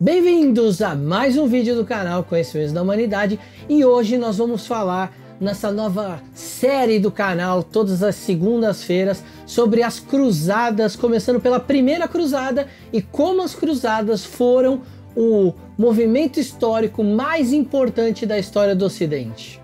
Bem-vindos a mais um vídeo do canal Conhecimentos da Humanidade e hoje nós vamos falar nessa nova série do canal, todas as segundas-feiras, sobre as cruzadas, começando pela primeira cruzada e como as cruzadas foram o movimento histórico mais importante da história do Ocidente.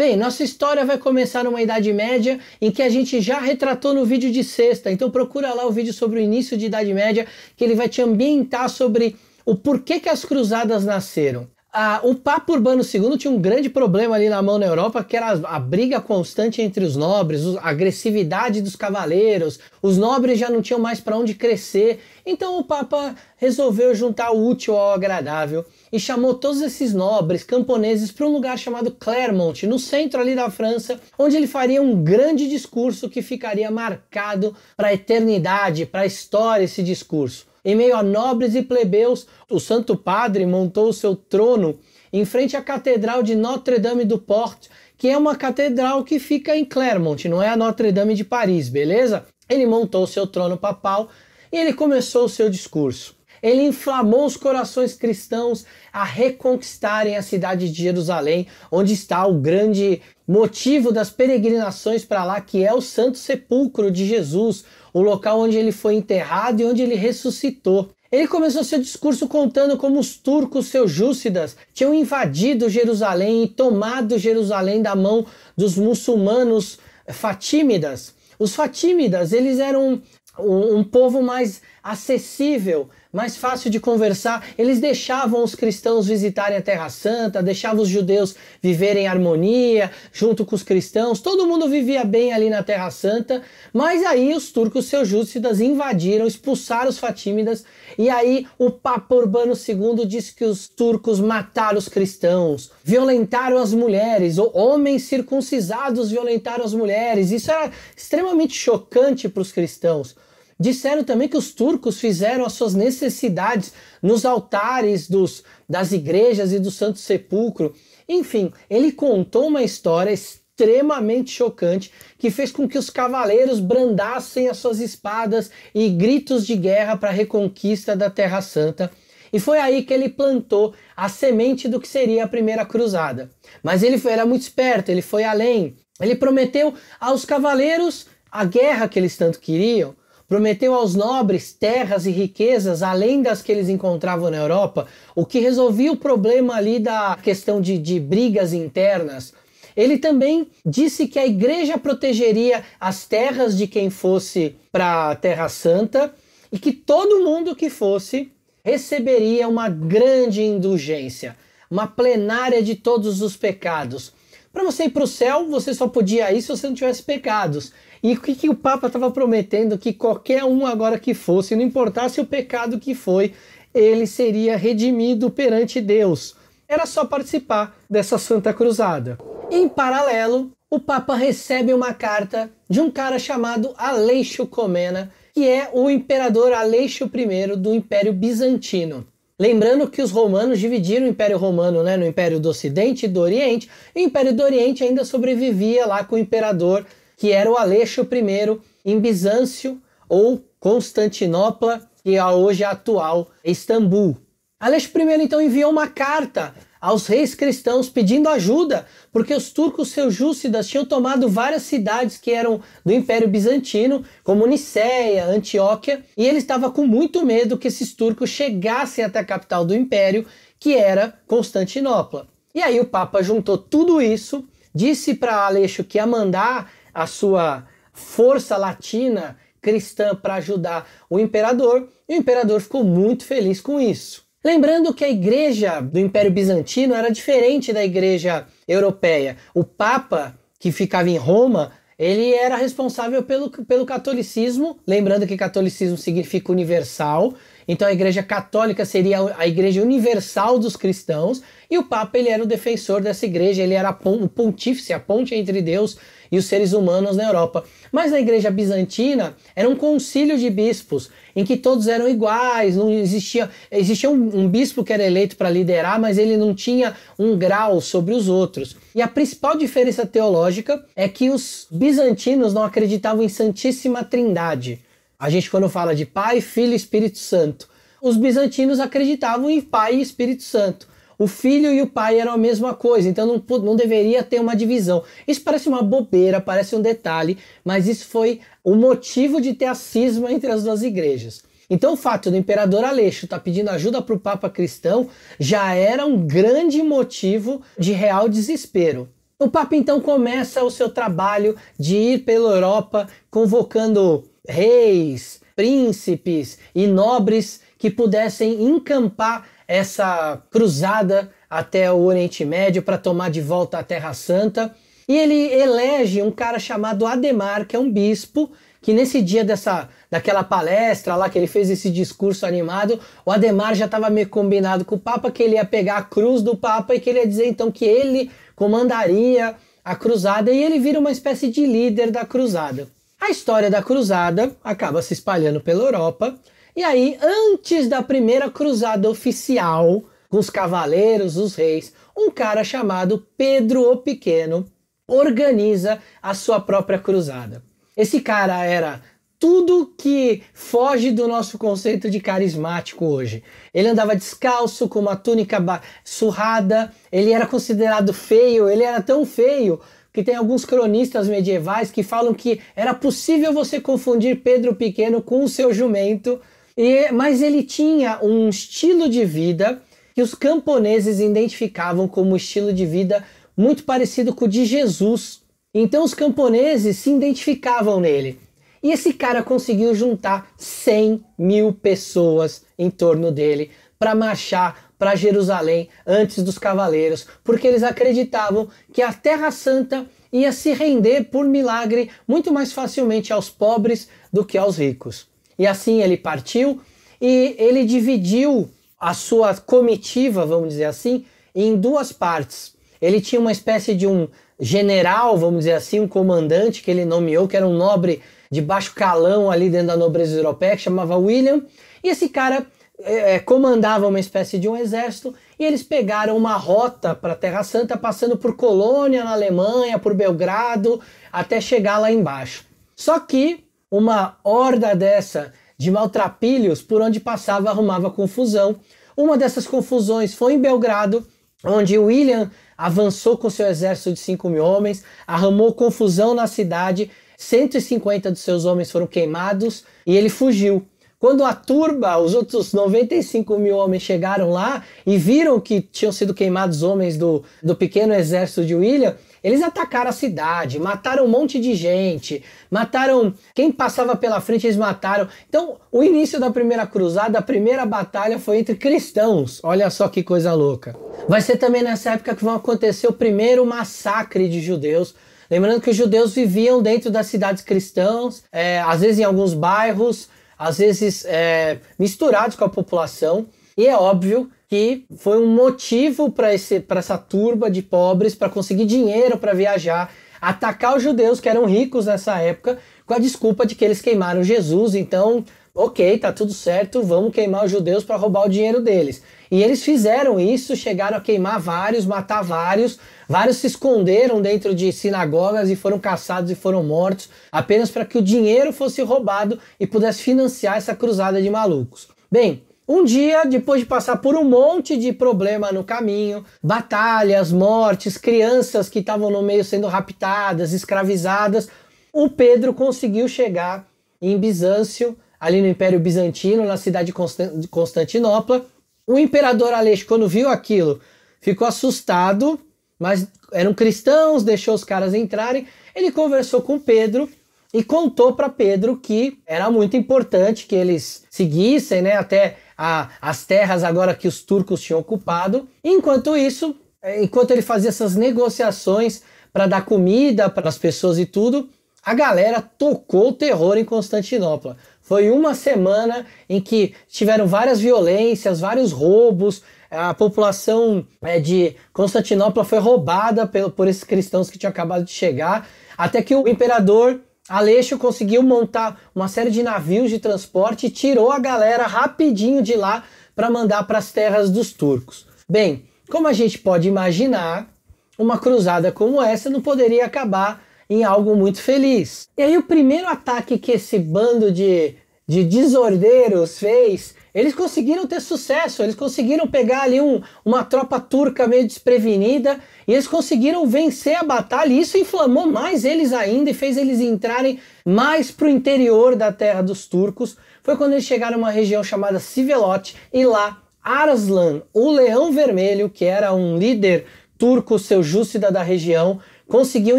Bem, nossa história vai começar numa Idade Média em que a gente já retratou no vídeo de sexta, então procura lá o vídeo sobre o início de Idade Média que ele vai te ambientar sobre o porquê que as cruzadas nasceram. Ah, o Papa Urbano II tinha um grande problema ali na mão na Europa, que era a briga constante entre os nobres, a agressividade dos cavaleiros, os nobres já não tinham mais para onde crescer, então o Papa resolveu juntar o útil ao agradável e chamou todos esses nobres camponeses para um lugar chamado Clermont, no centro ali da França, onde ele faria um grande discurso que ficaria marcado para a eternidade, para a história esse discurso. Em meio a nobres e plebeus, o Santo Padre montou o seu trono em frente à Catedral de Notre-Dame du Port, que é uma catedral que fica em Clermont, não é a Notre-Dame de Paris, beleza? Ele montou o seu trono papal e ele começou o seu discurso. Ele inflamou os corações cristãos a reconquistarem a cidade de Jerusalém, onde está o grande motivo das peregrinações para lá, que é o Santo Sepulcro de Jesus, o local onde ele foi enterrado e onde ele ressuscitou. Ele começou seu discurso contando como os turcos seljúcidas tinham invadido Jerusalém e tomado Jerusalém da mão dos muçulmanos fatímidas. Os fatímidas, eles eram um, um povo mais acessível mais fácil de conversar. Eles deixavam os cristãos visitarem a Terra Santa, deixavam os judeus viverem em harmonia junto com os cristãos. Todo mundo vivia bem ali na Terra Santa, mas aí os turcos seljúcidas invadiram, expulsaram os fatímidas e aí o Papa Urbano II disse que os turcos mataram os cristãos, violentaram as mulheres, ou homens circuncisados violentaram as mulheres. Isso era extremamente chocante para os cristãos. Disseram também que os turcos fizeram as suas necessidades nos altares dos, das igrejas e do Santo Sepulcro. Enfim, ele contou uma história extremamente chocante que fez com que os cavaleiros brandassem as suas espadas e gritos de guerra para a reconquista da Terra Santa. E foi aí que ele plantou a semente do que seria a primeira cruzada. Mas ele foi, era muito esperto, ele foi além. Ele prometeu aos cavaleiros a guerra que eles tanto queriam, Prometeu aos nobres terras e riquezas além das que eles encontravam na Europa, o que resolvia o problema ali da questão de, de brigas internas. Ele também disse que a igreja protegeria as terras de quem fosse para a Terra Santa e que todo mundo que fosse receberia uma grande indulgência, uma plenária de todos os pecados. Para você ir para o céu, você só podia ir se você não tivesse pecados. E o que, que o Papa estava prometendo? Que qualquer um agora que fosse, não importasse o pecado que foi, ele seria redimido perante Deus. Era só participar dessa santa cruzada. Em paralelo, o Papa recebe uma carta de um cara chamado Aleixo Comena, que é o imperador Aleixo I do Império Bizantino. Lembrando que os romanos dividiram o Império Romano né, no Império do Ocidente e do Oriente, e o Império do Oriente ainda sobrevivia lá com o imperador, que era o Aleixo I, em Bizâncio ou Constantinopla, que é hoje a atual Istambul. Aleixo I então enviou uma carta aos reis cristãos pedindo ajuda, porque os turcos seljúcidas tinham tomado várias cidades que eram do Império Bizantino, como Nicéia, Antioquia, e ele estava com muito medo que esses turcos chegassem até a capital do império, que era Constantinopla. E aí o Papa juntou tudo isso, disse para Aleixo que ia mandar a sua força latina cristã para ajudar o imperador, e o imperador ficou muito feliz com isso. Lembrando que a igreja do Império Bizantino era diferente da igreja europeia. O Papa, que ficava em Roma, ele era responsável pelo, pelo catolicismo, lembrando que catolicismo significa universal, então a Igreja Católica seria a Igreja Universal dos cristãos e o Papa ele era o defensor dessa Igreja, ele era o pontífice, a ponte entre Deus e os seres humanos na Europa. Mas na Igreja Bizantina era um concílio de bispos em que todos eram iguais, não existia existia um, um bispo que era eleito para liderar, mas ele não tinha um grau sobre os outros. E a principal diferença teológica é que os bizantinos não acreditavam em Santíssima Trindade. A gente, quando fala de Pai, Filho e Espírito Santo, os bizantinos acreditavam em Pai e Espírito Santo. O filho e o pai eram a mesma coisa, então não, não deveria ter uma divisão. Isso parece uma bobeira, parece um detalhe, mas isso foi o motivo de ter a cisma entre as duas igrejas. Então, o fato do imperador Aleixo estar tá pedindo ajuda para o Papa cristão já era um grande motivo de real desespero. O Papa então começa o seu trabalho de ir pela Europa convocando reis, príncipes e nobres que pudessem encampar essa cruzada até o Oriente Médio para tomar de volta a Terra Santa. E ele elege um cara chamado Ademar, que é um bispo, que nesse dia dessa daquela palestra lá que ele fez esse discurso animado, o Ademar já estava meio combinado com o Papa que ele ia pegar a cruz do Papa e que ele ia dizer então que ele comandaria a cruzada e ele vira uma espécie de líder da cruzada. A história da cruzada acaba se espalhando pela Europa, e aí, antes da primeira cruzada oficial, com os cavaleiros, os reis, um cara chamado Pedro o Pequeno organiza a sua própria cruzada. Esse cara era tudo que foge do nosso conceito de carismático hoje. Ele andava descalço, com uma túnica surrada, ele era considerado feio, ele era tão feio que tem alguns cronistas medievais que falam que era possível você confundir Pedro Pequeno com o seu jumento, e, mas ele tinha um estilo de vida que os camponeses identificavam como estilo de vida muito parecido com o de Jesus. Então os camponeses se identificavam nele. E esse cara conseguiu juntar 100 mil pessoas em torno dele para marchar para Jerusalém antes dos cavaleiros, porque eles acreditavam que a Terra Santa ia se render por milagre muito mais facilmente aos pobres do que aos ricos. E assim ele partiu e ele dividiu a sua comitiva, vamos dizer assim, em duas partes. Ele tinha uma espécie de um general, vamos dizer assim, um comandante que ele nomeou, que era um nobre de baixo calão ali dentro da nobreza europeia, que chamava William. E esse cara é, é, comandava uma espécie de um exército e eles pegaram uma rota para Terra Santa, passando por Colônia na Alemanha, por Belgrado, até chegar lá embaixo. Só que uma horda dessa de maltrapilhos por onde passava arrumava confusão. Uma dessas confusões foi em Belgrado, onde William avançou com seu exército de 5 mil homens, arrumou confusão na cidade, 150 dos seus homens foram queimados e ele fugiu. Quando a turba, os outros 95 mil homens chegaram lá e viram que tinham sido queimados homens do, do pequeno exército de William, eles atacaram a cidade, mataram um monte de gente, mataram quem passava pela frente, eles mataram. Então, o início da primeira cruzada, a primeira batalha foi entre cristãos. Olha só que coisa louca. Vai ser também nessa época que vão acontecer o primeiro massacre de judeus. Lembrando que os judeus viviam dentro das cidades cristãs, é, às vezes em alguns bairros, às vezes é, misturados com a população. E é óbvio que foi um motivo para essa turba de pobres para conseguir dinheiro para viajar, atacar os judeus que eram ricos nessa época, com a desculpa de que eles queimaram Jesus. Então, ok, tá tudo certo, vamos queimar os judeus para roubar o dinheiro deles. E eles fizeram isso, chegaram a queimar vários, matar vários. Vários se esconderam dentro de sinagogas e foram caçados e foram mortos, apenas para que o dinheiro fosse roubado e pudesse financiar essa cruzada de malucos. Bem, um dia, depois de passar por um monte de problema no caminho, batalhas, mortes, crianças que estavam no meio sendo raptadas, escravizadas, o Pedro conseguiu chegar em Bizâncio, ali no Império Bizantino, na cidade de Constantinopla, o imperador Aleixo, quando viu aquilo, ficou assustado, mas eram cristãos, deixou os caras entrarem. Ele conversou com Pedro e contou para Pedro que era muito importante que eles seguissem, né, até a, as terras agora que os turcos tinham ocupado. Enquanto isso, eh, enquanto ele fazia essas negociações para dar comida para as pessoas e tudo, a galera tocou o terror em Constantinopla. Foi uma semana em que tiveram várias violências, vários roubos. A população é, de Constantinopla foi roubada por esses cristãos que tinham acabado de chegar, até que o imperador Aleixo conseguiu montar uma série de navios de transporte e tirou a galera rapidinho de lá para mandar para as terras dos turcos. Bem, como a gente pode imaginar, uma cruzada como essa não poderia acabar em algo muito feliz. E aí o primeiro ataque que esse bando de, de desordeiros fez, eles conseguiram ter sucesso, eles conseguiram pegar ali um, uma tropa turca meio desprevenida e eles conseguiram vencer a batalha. E isso inflamou mais eles ainda e fez eles entrarem mais para o interior da terra dos turcos. Foi quando eles chegaram a uma região chamada Sivelote e lá Arslan, o Leão Vermelho, que era um líder turco, seu seljúcida da região, conseguiu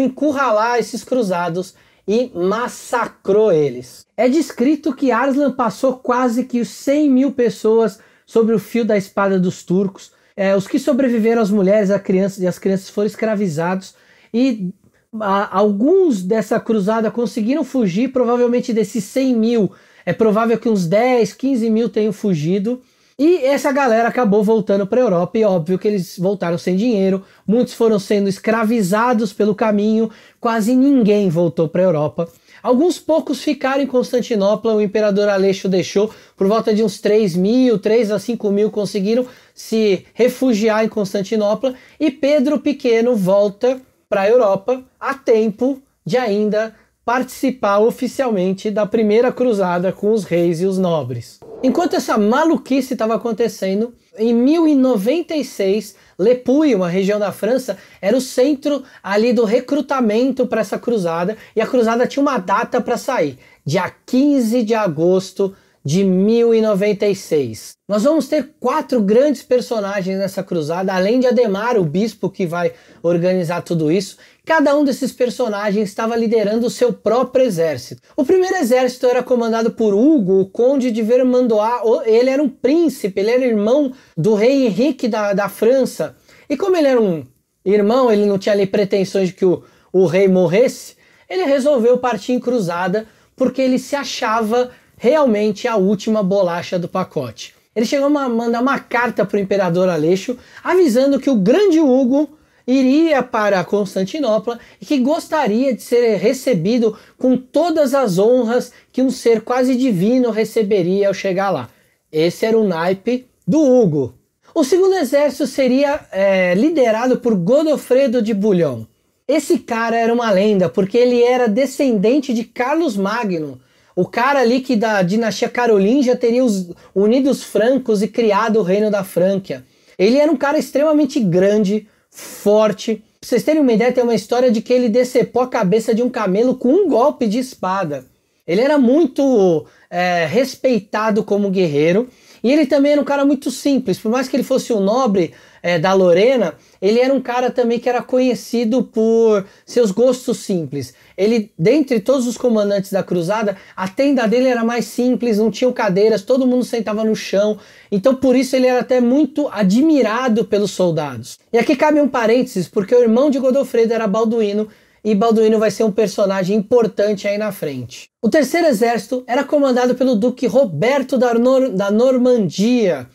encurralar esses cruzados e massacrou eles. É descrito que Arslan passou quase que 100 mil pessoas sobre o fio da espada dos turcos. É, os que sobreviveram, as mulheres a criança, e as crianças foram escravizados. E a, alguns dessa cruzada conseguiram fugir, provavelmente desses 100 mil. É provável que uns 10, 15 mil tenham fugido. E essa galera acabou voltando para a Europa e óbvio que eles voltaram sem dinheiro, muitos foram sendo escravizados pelo caminho, quase ninguém voltou para a Europa. Alguns poucos ficaram em Constantinopla, o imperador Aleixo deixou, por volta de uns 3 mil, 3 a 5 mil conseguiram se refugiar em Constantinopla, e Pedro Pequeno volta para a Europa a tempo de ainda participar oficialmente da primeira cruzada com os reis e os nobres. Enquanto essa maluquice estava acontecendo, em 1096, Lepuy, uma região da França, era o centro ali do recrutamento para essa cruzada, e a cruzada tinha uma data para sair, dia 15 de agosto de 1096. Nós vamos ter quatro grandes personagens nessa cruzada, além de Ademar, o bispo que vai organizar tudo isso. Cada um desses personagens estava liderando o seu próprio exército. O primeiro exército era comandado por Hugo, o conde de Vermandois. Ele era um príncipe, ele era irmão do rei Henrique da, da França. E como ele era um irmão, ele não tinha ali pretensões de que o, o rei morresse, ele resolveu partir em cruzada porque ele se achava realmente a última bolacha do pacote. Ele chegou a mandar uma carta para o imperador Aleixo avisando que o grande Hugo iria para Constantinopla e que gostaria de ser recebido com todas as honras que um ser quase divino receberia ao chegar lá. Esse era o naipe do Hugo. O segundo exército seria é, liderado por Godofredo de Bulhão. Esse cara era uma lenda porque ele era descendente de Carlos Magno, o cara ali que da dinastia Carolingia teria os, unido os francos e criado o reino da Frânquia. Ele era um cara extremamente grande, forte. Pra vocês terem uma ideia, tem uma história de que ele decepou a cabeça de um camelo com um golpe de espada. Ele era muito é, respeitado como guerreiro. E ele também era um cara muito simples. Por mais que ele fosse um nobre, é, da Lorena, ele era um cara também que era conhecido por seus gostos simples. Ele, dentre todos os comandantes da cruzada, a tenda dele era mais simples, não tinha cadeiras, todo mundo sentava no chão. Então, por isso, ele era até muito admirado pelos soldados. E aqui cabe um parênteses, porque o irmão de Godofredo era Balduino, e Balduino vai ser um personagem importante aí na frente. O terceiro exército era comandado pelo duque Roberto da, Nor da Normandia,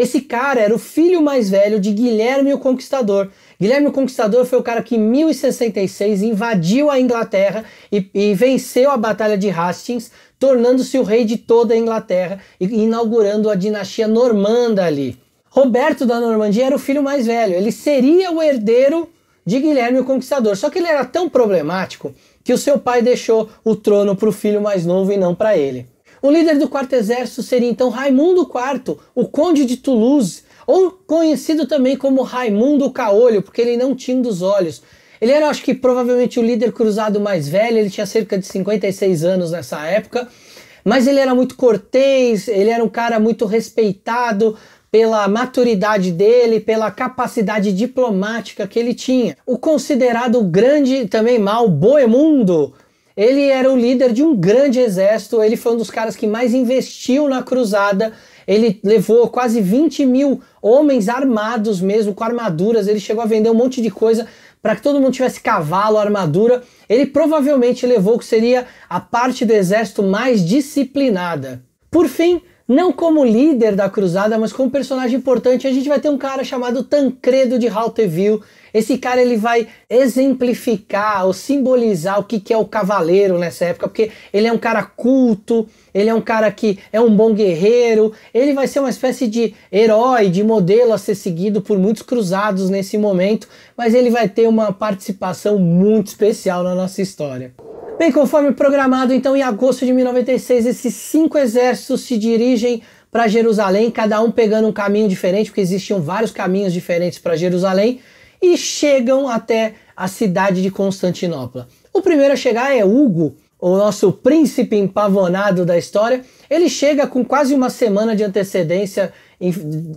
esse cara era o filho mais velho de Guilherme o Conquistador. Guilherme o Conquistador foi o cara que em 1066 invadiu a Inglaterra e, e venceu a Batalha de Hastings, tornando-se o rei de toda a Inglaterra e inaugurando a dinastia normanda ali. Roberto da Normandia era o filho mais velho, ele seria o herdeiro de Guilherme o Conquistador. Só que ele era tão problemático que o seu pai deixou o trono para o filho mais novo e não para ele. O líder do quarto exército seria então Raimundo IV, o conde de Toulouse, ou conhecido também como Raimundo Caolho, porque ele não tinha um dos olhos. Ele era, acho que, provavelmente o líder cruzado mais velho, ele tinha cerca de 56 anos nessa época, mas ele era muito cortês, ele era um cara muito respeitado, pela maturidade dele, pela capacidade diplomática que ele tinha. O considerado grande, também mal, Boemundo ele era o líder de um grande exército, ele foi um dos caras que mais investiu na cruzada. Ele levou quase 20 mil homens armados mesmo, com armaduras. Ele chegou a vender um monte de coisa para que todo mundo tivesse cavalo, armadura. Ele provavelmente levou o que seria a parte do exército mais disciplinada. Por fim, não como líder da cruzada, mas como personagem importante, a gente vai ter um cara chamado Tancredo de Halteville, esse cara ele vai exemplificar ou simbolizar o que, que é o cavaleiro nessa época, porque ele é um cara culto, ele é um cara que é um bom guerreiro, ele vai ser uma espécie de herói, de modelo a ser seguido por muitos cruzados nesse momento, mas ele vai ter uma participação muito especial na nossa história. Bem, conforme programado, então em agosto de 1096, esses cinco exércitos se dirigem para Jerusalém, cada um pegando um caminho diferente, porque existiam vários caminhos diferentes para Jerusalém e chegam até a cidade de Constantinopla. O primeiro a chegar é Hugo, o nosso príncipe empavonado da história. Ele chega com quase uma semana de antecedência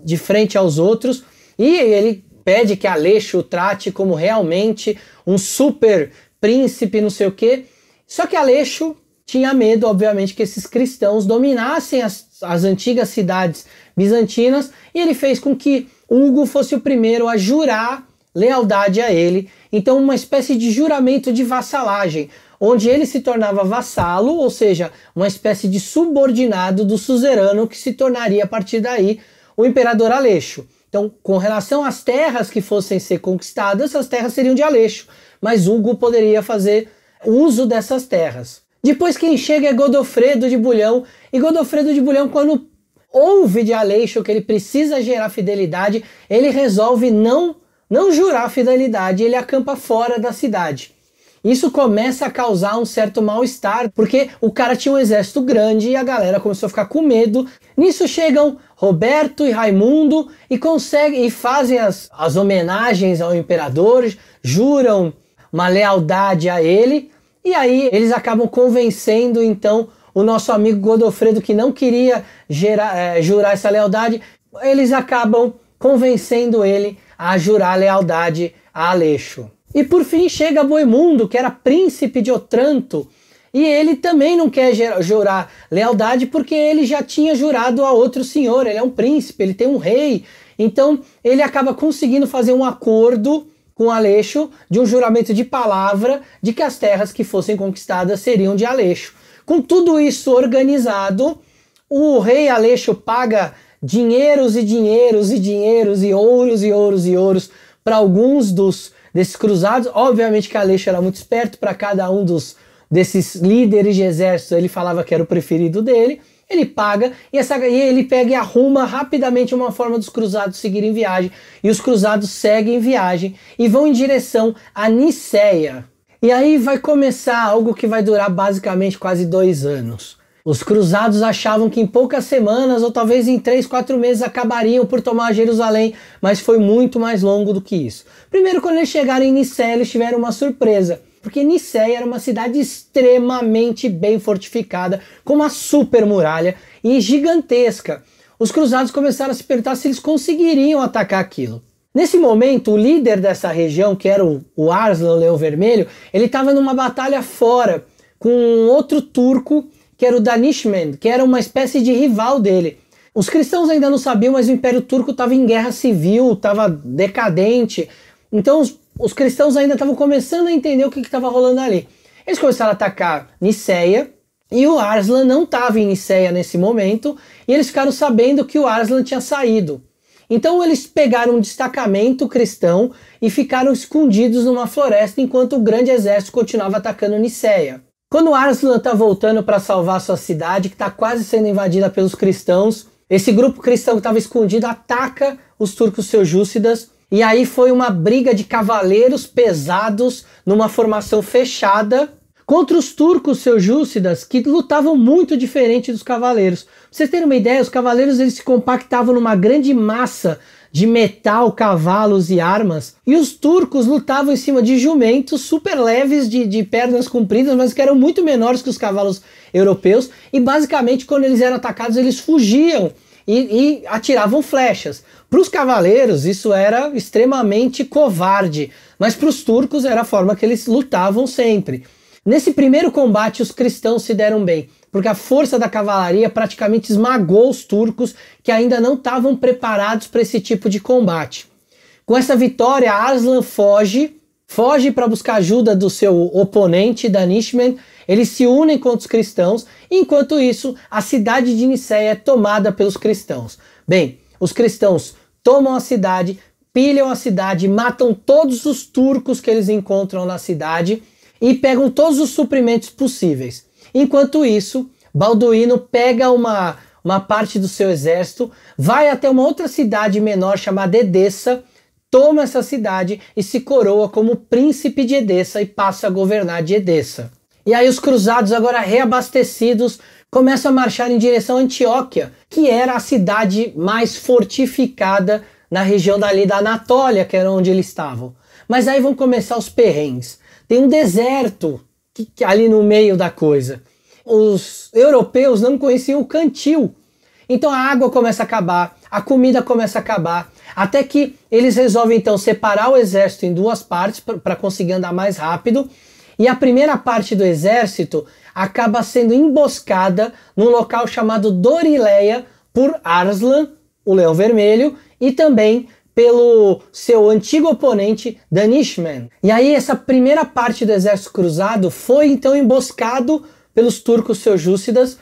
de frente aos outros e ele pede que Aleixo o trate como realmente um super príncipe, não sei o quê. Só que Aleixo tinha medo, obviamente, que esses cristãos dominassem as, as antigas cidades bizantinas e ele fez com que Hugo fosse o primeiro a jurar lealdade a ele, então uma espécie de juramento de vassalagem, onde ele se tornava vassalo, ou seja, uma espécie de subordinado do suzerano que se tornaria a partir daí o imperador Aleixo. Então, com relação às terras que fossem ser conquistadas, as terras seriam de Aleixo, mas Hugo poderia fazer uso dessas terras. Depois quem chega é Godofredo de Bulhão, e Godofredo de Bulhão, quando ouve de Aleixo que ele precisa gerar fidelidade, ele resolve não não jurar fidelidade, ele acampa fora da cidade. Isso começa a causar um certo mal-estar, porque o cara tinha um exército grande e a galera começou a ficar com medo. Nisso chegam Roberto e Raimundo e conseguem e fazem as, as homenagens ao imperador, juram uma lealdade a ele, e aí eles acabam convencendo então o nosso amigo Godofredo, que não queria gerar, é, eh, jurar essa lealdade, eles acabam convencendo ele a jurar lealdade a Aleixo. E por fim chega Boimundo, que era príncipe de Otranto, e ele também não quer jurar lealdade porque ele já tinha jurado a outro senhor, ele é um príncipe, ele tem um rei. Então ele acaba conseguindo fazer um acordo com Aleixo de um juramento de palavra de que as terras que fossem conquistadas seriam de Aleixo. Com tudo isso organizado, o rei Aleixo paga dinheiros e dinheiros e dinheiros e ouros e ouros e ouros para alguns dos desses cruzados. Obviamente que Aleixo era muito esperto para cada um dos desses líderes de exército, ele falava que era o preferido dele. Ele paga e, essa, e ele pega e arruma rapidamente uma forma dos cruzados seguirem viagem. E os cruzados seguem viagem e vão em direção a Niceia. E aí vai começar algo que vai durar basicamente quase dois anos. Os cruzados achavam que em poucas semanas ou talvez em três, quatro meses acabariam por tomar Jerusalém, mas foi muito mais longo do que isso. Primeiro, quando eles chegaram em Nicéia, eles tiveram uma surpresa porque Nicéia era uma cidade extremamente bem fortificada, com uma super muralha e gigantesca. Os cruzados começaram a se perguntar se eles conseguiriam atacar aquilo. Nesse momento, o líder dessa região, que era o Arslan Leão Vermelho, ele estava numa batalha fora com um outro turco que era o Danishman, que era uma espécie de rival dele. Os cristãos ainda não sabiam, mas o Império Turco estava em guerra civil, estava decadente. Então os, os cristãos ainda estavam começando a entender o que estava rolando ali. Eles começaram a atacar Niceia e o Arslan não estava em Niceia nesse momento e eles ficaram sabendo que o Arslan tinha saído. Então eles pegaram um destacamento cristão e ficaram escondidos numa floresta enquanto o grande exército continuava atacando Niceia. Quando o Arslan está voltando para salvar sua cidade, que está quase sendo invadida pelos cristãos, esse grupo cristão que estava escondido ataca os turcos seljúcidas. E aí foi uma briga de cavaleiros pesados numa formação fechada contra os turcos seljúcidas que lutavam muito diferente dos cavaleiros. Pra vocês terem uma ideia, os cavaleiros eles se compactavam numa grande massa de metal, cavalos e armas. E os turcos lutavam em cima de jumentos super leves, de, de pernas compridas, mas que eram muito menores que os cavalos europeus. E basicamente, quando eles eram atacados, eles fugiam e, e atiravam flechas. Para os cavaleiros, isso era extremamente covarde, mas para os turcos era a forma que eles lutavam sempre. Nesse primeiro combate, os cristãos se deram bem porque a força da cavalaria praticamente esmagou os turcos que ainda não estavam preparados para esse tipo de combate. Com essa vitória, Arslan foge, foge para buscar ajuda do seu oponente, Danishman. Eles se unem contra os cristãos, enquanto isso, a cidade de Nicéia é tomada pelos cristãos. Bem, os cristãos tomam a cidade, pilham a cidade, matam todos os turcos que eles encontram na cidade e pegam todos os suprimentos possíveis. Enquanto isso, Balduíno pega uma, uma parte do seu exército, vai até uma outra cidade menor chamada Edessa, toma essa cidade e se coroa como príncipe de Edessa e passa a governar de Edessa. E aí os cruzados, agora reabastecidos, começam a marchar em direção a Antioquia, que era a cidade mais fortificada na região dali da Anatólia, que era onde eles estavam. Mas aí vão começar os perrengues. Tem um deserto que, que, ali no meio da coisa. Os europeus não conheciam o cantil. Então a água começa a acabar, a comida começa a acabar, até que eles resolvem então separar o exército em duas partes para conseguir andar mais rápido. E a primeira parte do exército acaba sendo emboscada num local chamado Dorileia por Arslan, o leão vermelho, e também pelo seu antigo oponente Danishman. E aí essa primeira parte do exército cruzado foi então emboscado pelos turcos seljúcidas.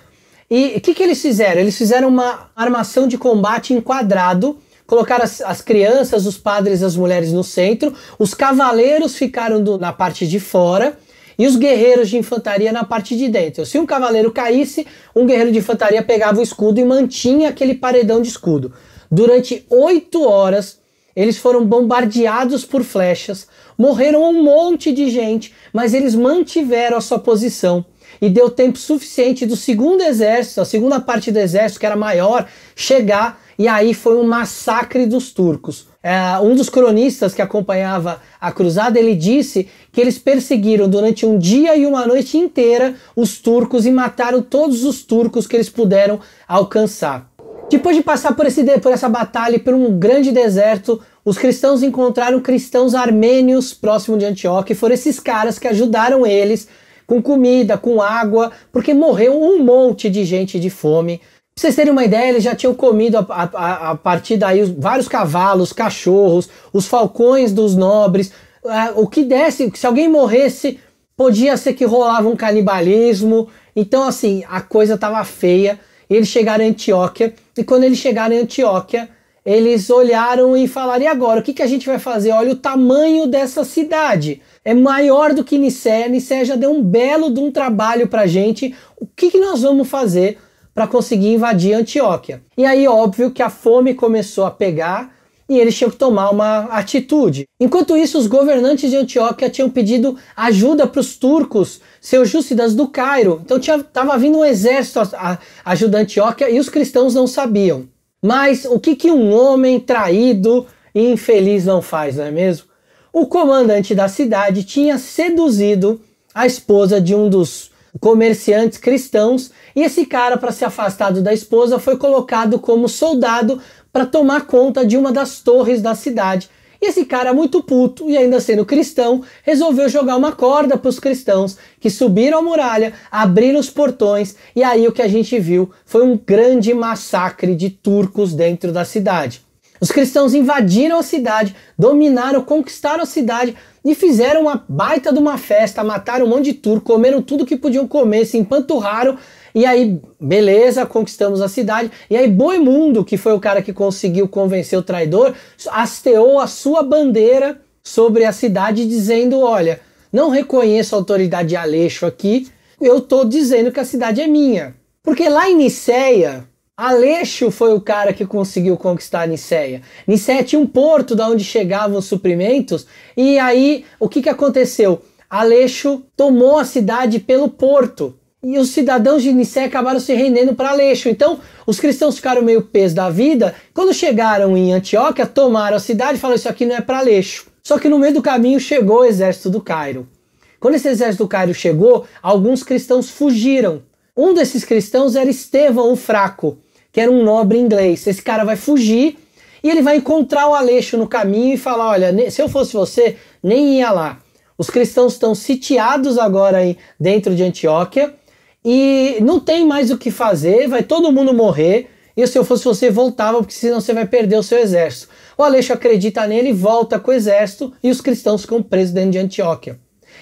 E o que, que eles fizeram? Eles fizeram uma armação de combate enquadrado, colocaram as, as crianças, os padres e as mulheres no centro, os cavaleiros ficaram do, na parte de fora e os guerreiros de infantaria na parte de dentro. Se um cavaleiro caísse, um guerreiro de infantaria pegava o escudo e mantinha aquele paredão de escudo. Durante oito horas, eles foram bombardeados por flechas, morreram um monte de gente, mas eles mantiveram a sua posição. E deu tempo suficiente do segundo exército, a segunda parte do exército, que era maior, chegar, e aí foi um massacre dos turcos. É, um dos cronistas que acompanhava a cruzada, ele disse que eles perseguiram durante um dia e uma noite inteira os turcos e mataram todos os turcos que eles puderam alcançar. Depois de passar por, esse, por essa batalha e por um grande deserto, os cristãos encontraram cristãos armênios próximo de Antioquia e foram esses caras que ajudaram eles com comida, com água, porque morreu um monte de gente de fome. Pra vocês terem uma ideia, eles já tinham comido a, a, a partir daí os, vários cavalos, cachorros, os falcões dos nobres. É, o que desse, se alguém morresse, podia ser que rolava um canibalismo. Então, assim, a coisa tava feia. Eles chegaram em Antioquia e quando eles chegaram em Antioquia, eles olharam e falaram: e agora? O que, que a gente vai fazer? Olha o tamanho dessa cidade. É maior do que Nicéia. Nicéia já deu um belo de um trabalho para gente. O que, que nós vamos fazer para conseguir invadir Antioquia? E aí, óbvio que a fome começou a pegar e eles tinham que tomar uma atitude. Enquanto isso, os governantes de Antioquia tinham pedido ajuda para os turcos seu Júcidas do Cairo. Então estava vindo um exército a, a, ajuda Antioquia e os cristãos não sabiam. Mas o que, que um homem traído e infeliz não faz, não é mesmo? O comandante da cidade tinha seduzido a esposa de um dos comerciantes cristãos e esse cara, para se afastado da esposa, foi colocado como soldado para tomar conta de uma das torres da cidade e esse cara, muito puto e ainda sendo cristão, resolveu jogar uma corda para os cristãos que subiram a muralha, abriram os portões, e aí o que a gente viu foi um grande massacre de turcos dentro da cidade. Os cristãos invadiram a cidade, dominaram, conquistaram a cidade e fizeram uma baita de uma festa, mataram um monte de turco, comeram tudo que podiam comer, se empanturraram e aí, beleza, conquistamos a cidade. E aí, Boimundo, que foi o cara que conseguiu convencer o traidor, hasteou a sua bandeira sobre a cidade, dizendo: Olha, não reconheço a autoridade de Aleixo aqui, eu estou dizendo que a cidade é minha. Porque lá em Niceia, Aleixo foi o cara que conseguiu conquistar Niceia. Niceia tinha um porto da onde chegavam os suprimentos, e aí o que, que aconteceu? Aleixo tomou a cidade pelo porto e os cidadãos de Nicé acabaram se rendendo para Aleixo. Então, os cristãos ficaram meio peso da vida. Quando chegaram em Antioquia, tomaram a cidade e falaram: Isso aqui não é para Aleixo. Só que no meio do caminho chegou o exército do Cairo. Quando esse exército do Cairo chegou, alguns cristãos fugiram. Um desses cristãos era Estevão o Fraco, que era um nobre inglês. Esse cara vai fugir e ele vai encontrar o Aleixo no caminho e falar: Olha, se eu fosse você, nem ia lá. Os cristãos estão sitiados agora aí dentro de Antioquia e não tem mais o que fazer, vai todo mundo morrer. E se eu fosse você, voltava, porque senão você vai perder o seu exército. O Aleixo acredita nele, volta com o exército e os cristãos ficam presos dentro de Antioquia.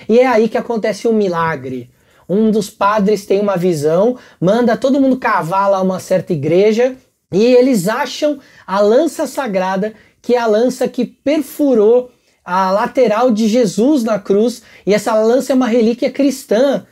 E é aí que acontece um milagre. Um dos padres tem uma visão, manda todo mundo cavar lá uma certa igreja e eles acham a lança sagrada, que é a lança que perfurou a lateral de Jesus na cruz, e essa lança é uma relíquia cristã.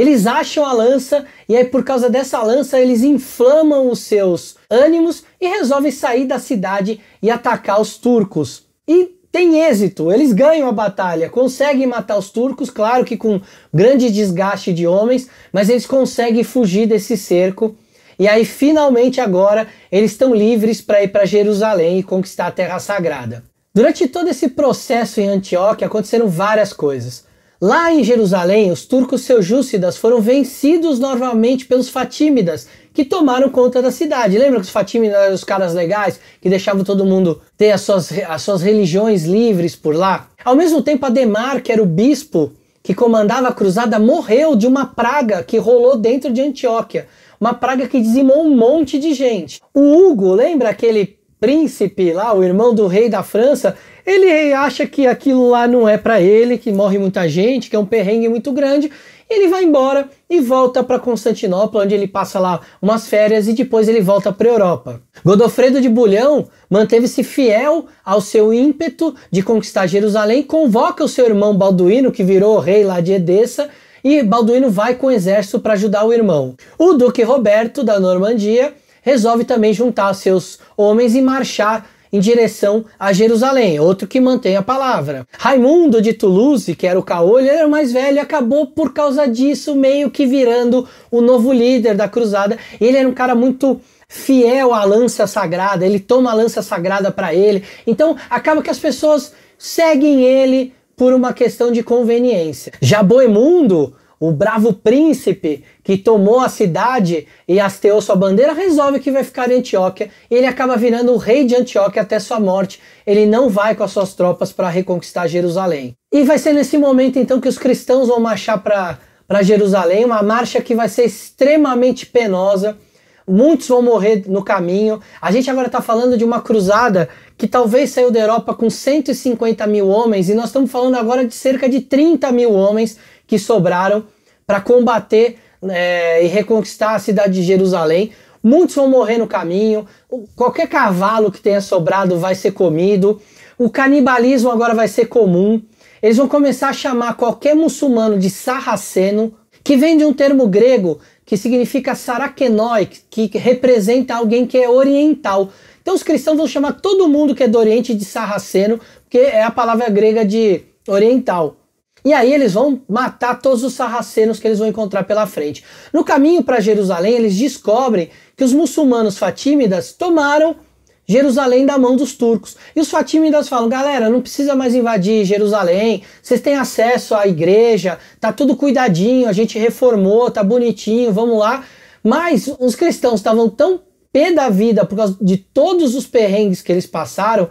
Eles acham a lança e aí por causa dessa lança eles inflamam os seus ânimos e resolvem sair da cidade e atacar os turcos. E tem êxito, eles ganham a batalha, conseguem matar os turcos, claro que com grande desgaste de homens, mas eles conseguem fugir desse cerco. E aí finalmente agora eles estão livres para ir para Jerusalém e conquistar a terra sagrada. Durante todo esse processo em Antioquia aconteceram várias coisas. Lá em Jerusalém, os turcos seljúcidas foram vencidos novamente pelos fatímidas, que tomaram conta da cidade. Lembra que os fatímidas eram os caras legais, que deixavam todo mundo ter as suas, as suas religiões livres por lá? Ao mesmo tempo, Ademar, que era o bispo que comandava a cruzada, morreu de uma praga que rolou dentro de Antioquia. Uma praga que dizimou um monte de gente. O Hugo, lembra aquele príncipe lá, o irmão do rei da França, ele acha que aquilo lá não é para ele, que morre muita gente, que é um perrengue muito grande. Ele vai embora e volta para Constantinopla, onde ele passa lá umas férias e depois ele volta para Europa. Godofredo de Bulhão manteve-se fiel ao seu ímpeto de conquistar Jerusalém, convoca o seu irmão Balduíno, que virou rei lá de Edessa, e Balduíno vai com o exército para ajudar o irmão. O duque Roberto da Normandia resolve também juntar seus homens e marchar em direção a Jerusalém, outro que mantém a palavra. Raimundo de Toulouse, que era o caolho, era mais velho, acabou por causa disso meio que virando o novo líder da cruzada. Ele era um cara muito fiel à lança sagrada, ele toma a lança sagrada para ele. Então acaba que as pessoas seguem ele por uma questão de conveniência. Já Boemundo o bravo príncipe que tomou a cidade e hasteou sua bandeira, resolve que vai ficar em Antioquia. E ele acaba virando o rei de Antioquia até sua morte. Ele não vai com as suas tropas para reconquistar Jerusalém. E vai ser nesse momento então que os cristãos vão marchar para Jerusalém, uma marcha que vai ser extremamente penosa. Muitos vão morrer no caminho. A gente agora está falando de uma cruzada que talvez saiu da Europa com 150 mil homens, e nós estamos falando agora de cerca de 30 mil homens que sobraram para combater é, e reconquistar a cidade de Jerusalém. Muitos vão morrer no caminho, qualquer cavalo que tenha sobrado vai ser comido, o canibalismo agora vai ser comum. Eles vão começar a chamar qualquer muçulmano de sarraceno, que vem de um termo grego que significa sarakenoi, que representa alguém que é oriental. Então os cristãos vão chamar todo mundo que é do Oriente de sarraceno, porque é a palavra grega de oriental. E aí eles vão matar todos os sarracenos que eles vão encontrar pela frente. No caminho para Jerusalém, eles descobrem que os muçulmanos fatímidas tomaram Jerusalém da mão dos turcos. E os fatímidas falam: galera, não precisa mais invadir Jerusalém, vocês têm acesso à igreja, tá tudo cuidadinho, a gente reformou, tá bonitinho, vamos lá. Mas os cristãos estavam tão pé da vida por causa de todos os perrengues que eles passaram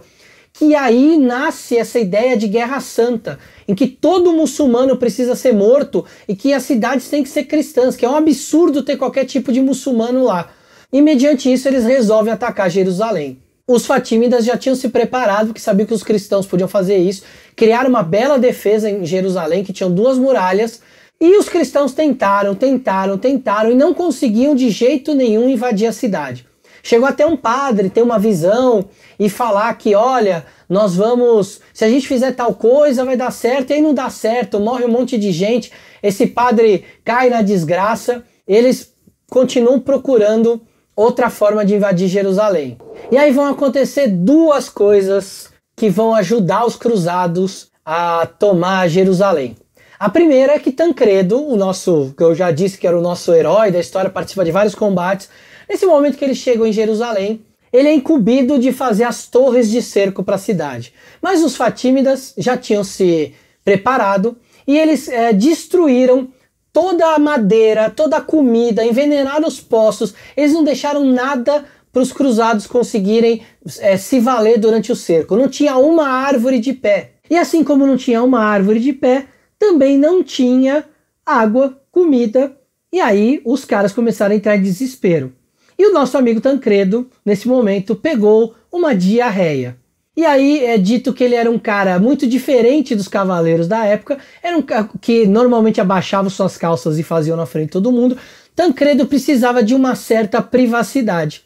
que aí nasce essa ideia de guerra santa, em que todo muçulmano precisa ser morto e que as cidades têm que ser cristãs, que é um absurdo ter qualquer tipo de muçulmano lá. E mediante isso eles resolvem atacar Jerusalém. Os fatímidas já tinham se preparado, porque sabiam que os cristãos podiam fazer isso, criaram uma bela defesa em Jerusalém, que tinham duas muralhas, e os cristãos tentaram, tentaram, tentaram e não conseguiam de jeito nenhum invadir a cidade. Chegou até um padre ter uma visão e falar que, olha, nós vamos, se a gente fizer tal coisa vai dar certo, e aí não dá certo, morre um monte de gente, esse padre cai na desgraça, eles continuam procurando outra forma de invadir Jerusalém. E aí vão acontecer duas coisas que vão ajudar os cruzados a tomar Jerusalém. A primeira é que Tancredo, o nosso, que eu já disse que era o nosso herói da história, participa de vários combates, Nesse momento que eles chegam em Jerusalém, ele é incumbido de fazer as torres de cerco para a cidade. Mas os fatímidas já tinham se preparado e eles é, destruíram toda a madeira, toda a comida, envenenaram os poços, eles não deixaram nada para os cruzados conseguirem é, se valer durante o cerco. Não tinha uma árvore de pé. E assim como não tinha uma árvore de pé, também não tinha água, comida. E aí os caras começaram a entrar em desespero. E o nosso amigo Tancredo, nesse momento, pegou uma diarreia. E aí é dito que ele era um cara muito diferente dos cavaleiros da época, era um cara que normalmente abaixava suas calças e fazia na frente de todo mundo. Tancredo precisava de uma certa privacidade.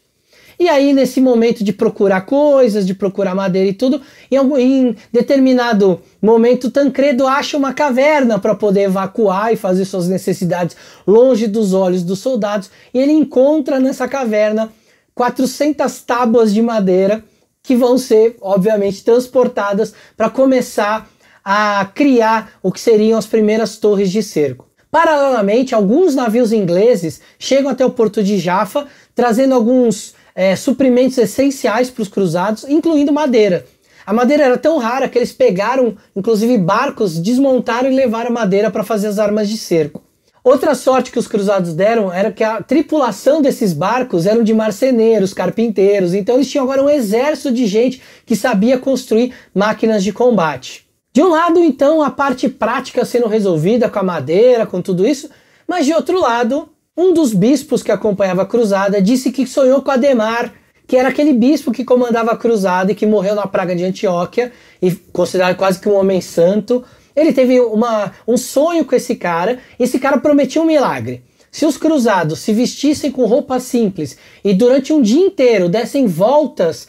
E aí, nesse momento de procurar coisas, de procurar madeira e tudo, em, algum, em determinado momento, Tancredo acha uma caverna para poder evacuar e fazer suas necessidades longe dos olhos dos soldados. E ele encontra nessa caverna 400 tábuas de madeira que vão ser, obviamente, transportadas para começar a criar o que seriam as primeiras torres de cerco. Paralelamente, alguns navios ingleses chegam até o porto de Jaffa, trazendo alguns é, suprimentos essenciais para os cruzados, incluindo madeira. A madeira era tão rara que eles pegaram, inclusive, barcos, desmontaram e levaram madeira para fazer as armas de cerco. Outra sorte que os cruzados deram era que a tripulação desses barcos eram de marceneiros, carpinteiros, então eles tinham agora um exército de gente que sabia construir máquinas de combate. De um lado, então, a parte prática sendo resolvida com a madeira, com tudo isso, mas de outro lado, um dos bispos que acompanhava a cruzada disse que sonhou com Ademar, que era aquele bispo que comandava a cruzada e que morreu na praga de Antioquia, e considerado quase que um homem santo. Ele teve uma, um sonho com esse cara, e esse cara prometia um milagre. Se os cruzados se vestissem com roupas simples e durante um dia inteiro dessem voltas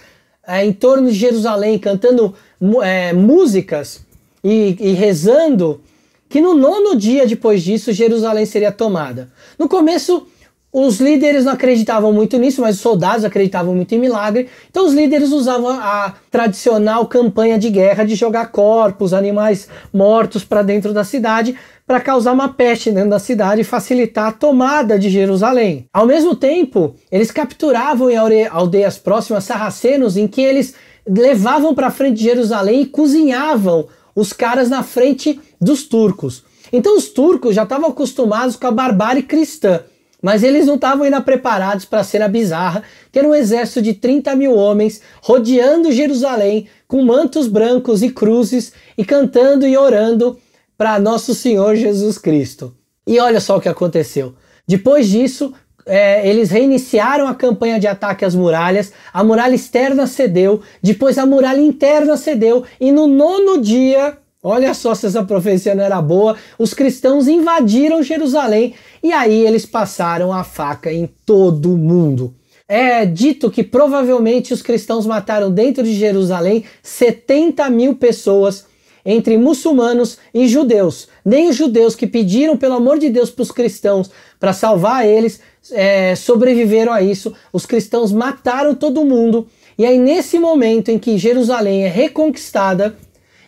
é, em torno de Jerusalém, cantando é, músicas e, e rezando que no nono dia depois disso Jerusalém seria tomada. No começo, os líderes não acreditavam muito nisso, mas os soldados acreditavam muito em milagre. Então os líderes usavam a tradicional campanha de guerra de jogar corpos, animais mortos para dentro da cidade, para causar uma peste dentro da cidade e facilitar a tomada de Jerusalém. Ao mesmo tempo, eles capturavam em aldeias próximas sarracenos em que eles levavam para frente de Jerusalém e cozinhavam os caras na frente dos turcos. Então os turcos já estavam acostumados com a barbárie cristã, mas eles não estavam ainda preparados para a cena bizarra, que era um exército de 30 mil homens rodeando Jerusalém com mantos brancos e cruzes e cantando e orando para Nosso Senhor Jesus Cristo. E olha só o que aconteceu. Depois disso, é, eles reiniciaram a campanha de ataque às muralhas, a muralha externa cedeu, depois a muralha interna cedeu, e no nono dia, olha só se essa profecia não era boa, os cristãos invadiram Jerusalém e aí eles passaram a faca em todo o mundo. É dito que provavelmente os cristãos mataram dentro de Jerusalém 70 mil pessoas entre muçulmanos e judeus. Nem os judeus que pediram, pelo amor de Deus, para os cristãos, para salvar eles, é, sobreviveram a isso. Os cristãos mataram todo mundo. E aí, nesse momento em que Jerusalém é reconquistada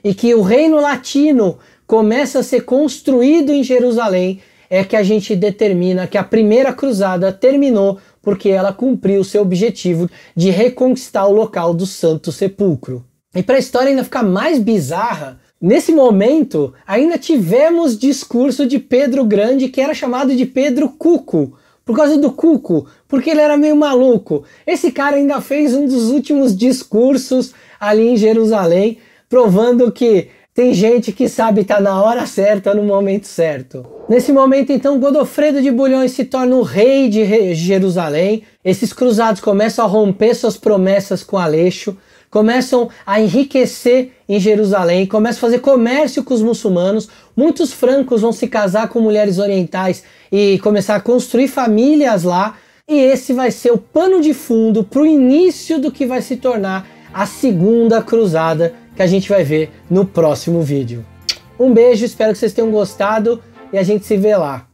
e que o reino latino começa a ser construído em Jerusalém, é que a gente determina que a primeira cruzada terminou porque ela cumpriu seu objetivo de reconquistar o local do Santo Sepulcro. E para a história ainda ficar mais bizarra, Nesse momento, ainda tivemos discurso de Pedro Grande, que era chamado de Pedro Cuco, por causa do Cuco, porque ele era meio maluco. Esse cara ainda fez um dos últimos discursos ali em Jerusalém, provando que tem gente que sabe estar tá na hora certa, no momento certo. Nesse momento, então, Godofredo de Bulhões se torna o rei de Jerusalém. Esses cruzados começam a romper suas promessas com Aleixo começam a enriquecer em Jerusalém, começam a fazer comércio com os muçulmanos. Muitos francos vão se casar com mulheres orientais e começar a construir famílias lá. E esse vai ser o pano de fundo para o início do que vai se tornar a segunda cruzada que a gente vai ver no próximo vídeo. Um beijo, espero que vocês tenham gostado e a gente se vê lá.